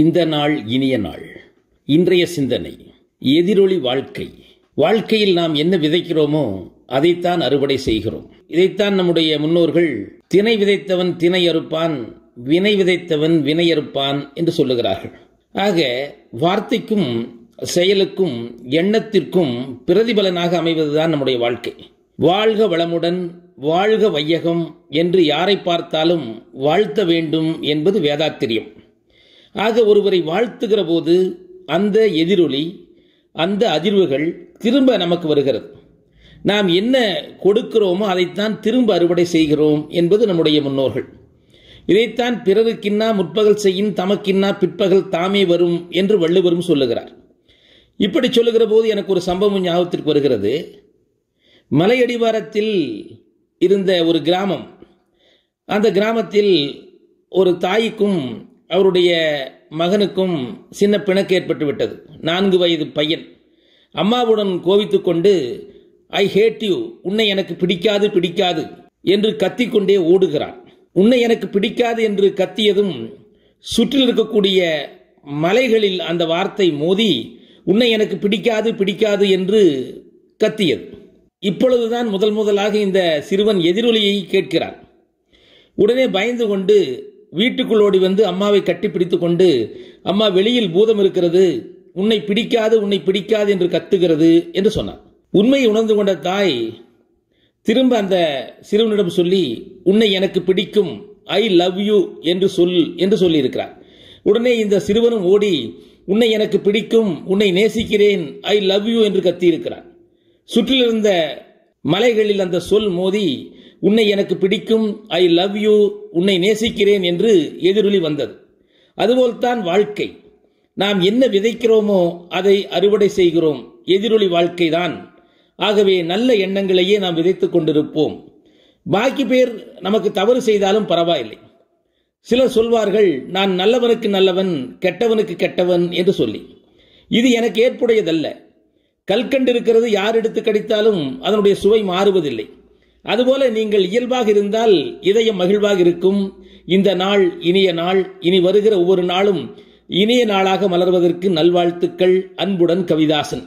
இந்த நாள் இனிய நாள் இன்றைய சிந்தனை எதிரொலி வாழ்க்கை வாழ்க்கையில் நாம் என்ன விதைக்கிறோமோ அதைத்தான் அறுவடை செய்கிறோம் இதைத்தான் நம்முடைய முன்னோர்கள் தினை விதைத்தவன் தினை அறுப்பான் வினை விதைத்தவன் வினை அறுப்பான் என்று சொல்லுகிறார்கள் ஆக வார்த்தைக்கும் செயலுக்கும் எண்ணத்திற்கும் பிரதிபலனாக அமைவதுதான் நம்முடைய வாழ்க்கை வாழ்க வளமுடன் வாழ்க வையகம் என்று யாரை பார்த்தாலும் வாழ்த்த வேண்டும் என்பது வேதாத்திரியம் ஆக ஒருவரை வாழ்த்துகிற போது அந்த எதிரொலி அந்த அதிர்வுகள் திரும்ப நமக்கு வருகிறது நாம் என்ன கொடுக்கிறோமோ அதைத்தான் திரும்ப அறுவடை செய்கிறோம் என்பது நம்முடைய முன்னோர்கள் இதைத்தான் பிறருக்கின்னா முற்பகல் செய்யும் தமக்கின்னா பிற்பகல் தாமே வரும் என்று வள்ளுவரும் சொல்லுகிறார் இப்படி சொல்லுகிற போது எனக்கு ஒரு சம்பவம் ஞாபகத்திற்கு வருகிறது மலையடிவாரத்தில் இருந்த ஒரு கிராமம் அந்த கிராமத்தில் ஒரு தாய்க்கும் அவருடைய மகனுக்கும் சின்ன பிணக்கு ஏற்பட்டு விட்டது நான்கு வயது பையன் அம்மாவுடன் கோவித்துக் கொண்டு ஐ ஹேட் யூ உன்னை எனக்கு பிடிக்காது பிடிக்காது என்று கத்திக்கொண்டே ஓடுகிறான் உன்னை எனக்கு பிடிக்காது என்று கத்தியதும் சுற்றில் இருக்கக்கூடிய மலைகளில் அந்த வார்த்தை மோதி உன்னை எனக்கு பிடிக்காது பிடிக்காது என்று கத்தியது இப்பொழுதுதான் முதல் முதலாக இந்த சிறுவன் எதிரொலியை கேட்கிறார் உடனே பயந்து கொண்டு வீட்டுக்குள் ஓடி வந்து அம்மாவை கட்டிப்பிடித்து கொண்டு அம்மா வெளியில் பூதம் இருக்கிறது உன்னை பிடிக்காது உன்னை பிடிக்காது என்று கத்துகிறது என்று சொன்னார் உண்மையை உணர்ந்து கொண்ட தாய் திரும்ப அந்த சிறுவனிடம் சொல்லி உன்னை எனக்கு பிடிக்கும் ஐ லவ் யூ என்று சொல் என்று சொல்லி இருக்கிறார் உடனே இந்த சிறுவனும் ஓடி உன்னை எனக்கு பிடிக்கும் உன்னை நேசிக்கிறேன் ஐ லவ் யூ என்று கத்தியிருக்கிறார் சுற்றிலிருந்த மலைகளில் அந்த சொல் மோதி உன்னை எனக்கு பிடிக்கும் ஐ லவ் யூ உன்னை நேசிக்கிறேன் என்று எதிரொலி வந்தது அதுபோல்தான் வாழ்க்கை நாம் என்ன விதைக்கிறோமோ அதை அறுவடை செய்கிறோம் எதிரொலி வாழ்க்கைதான் ஆகவே நல்ல எண்ணங்களையே நாம் விதைத்துக் கொண்டிருப்போம் பாக்கி பேர் நமக்கு தவறு செய்தாலும் பரவாயில்லை சிலர் சொல்வார்கள் நான் நல்லவனுக்கு நல்லவன் கெட்டவனுக்கு கெட்டவன் என்று சொல்லி இது எனக்கு ஏற்புடையதல்ல கல்கண்டு இருக்கிறது யார் எடுத்து கடித்தாலும் அதனுடைய சுவை மாறுவதில்லை அதுபோல நீங்கள் இயல்பாக இருந்தால் இதயம் மகிழ்வாக இருக்கும் இந்த நாள் இனிய நாள் இனி வருகிற ஒவ்வொரு நாளும் இனிய நாளாக மலர்வதற்கு நல்வாழ்த்துக்கள் அன்புடன் கவிதாசன்